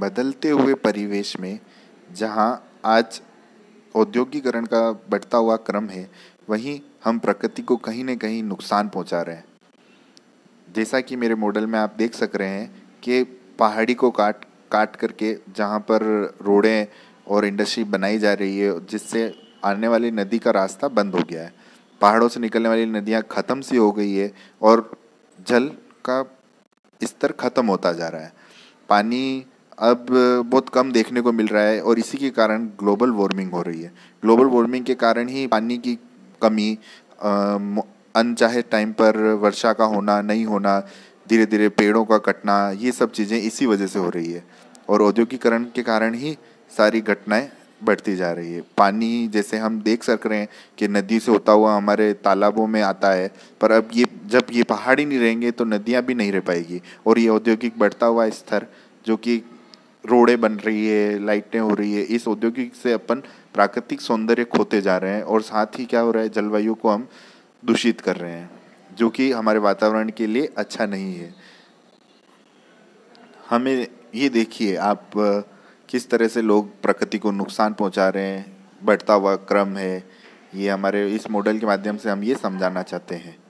बदलते हुए परिवेश में जहाँ आज औद्योगिकरण का बढ़ता हुआ क्रम है वहीं हम प्रकृति को कहीं ना कहीं नुकसान पहुंचा रहे हैं जैसा कि मेरे मॉडल में आप देख सक रहे हैं कि पहाड़ी को काट काट करके जहाँ पर रोडें और इंडस्ट्री बनाई जा रही है जिससे आने वाली नदी का रास्ता बंद हो गया है पहाड़ों से निकलने वाली नदियाँ ख़त्म सी हो गई है और जल का स्तर ख़त्म होता जा रहा है पानी अब बहुत कम देखने को मिल रहा है और इसी के कारण ग्लोबल वार्मिंग हो रही है ग्लोबल वार्मिंग के कारण ही पानी की कमी अनचाहे टाइम पर वर्षा का होना नहीं होना धीरे धीरे पेड़ों का कटना ये सब चीज़ें इसी वजह से हो रही है और औद्योगिकरण के कारण ही सारी घटनाएं बढ़ती जा रही है पानी जैसे हम देख सक रहे हैं कि नदी से होता हुआ हमारे तालाबों में आता है पर अब ये जब ये पहाड़ ही नहीं रहेंगे तो नदियाँ भी नहीं रह पाएगी और ये औद्योगिक बढ़ता हुआ स्तर जो कि रोडें बन रही है लाइटें हो रही है इस औद्योगिक से अपन प्राकृतिक सौंदर्य खोते जा रहे हैं और साथ ही क्या हो रहा है जलवायु को हम दूषित कर रहे हैं जो कि हमारे वातावरण के लिए अच्छा नहीं है हमें ये देखिए आप किस तरह से लोग प्रकृति को नुकसान पहुंचा रहे हैं बढ़ता हुआ क्रम है ये हमारे इस मॉडल के माध्यम से हम ये समझाना चाहते हैं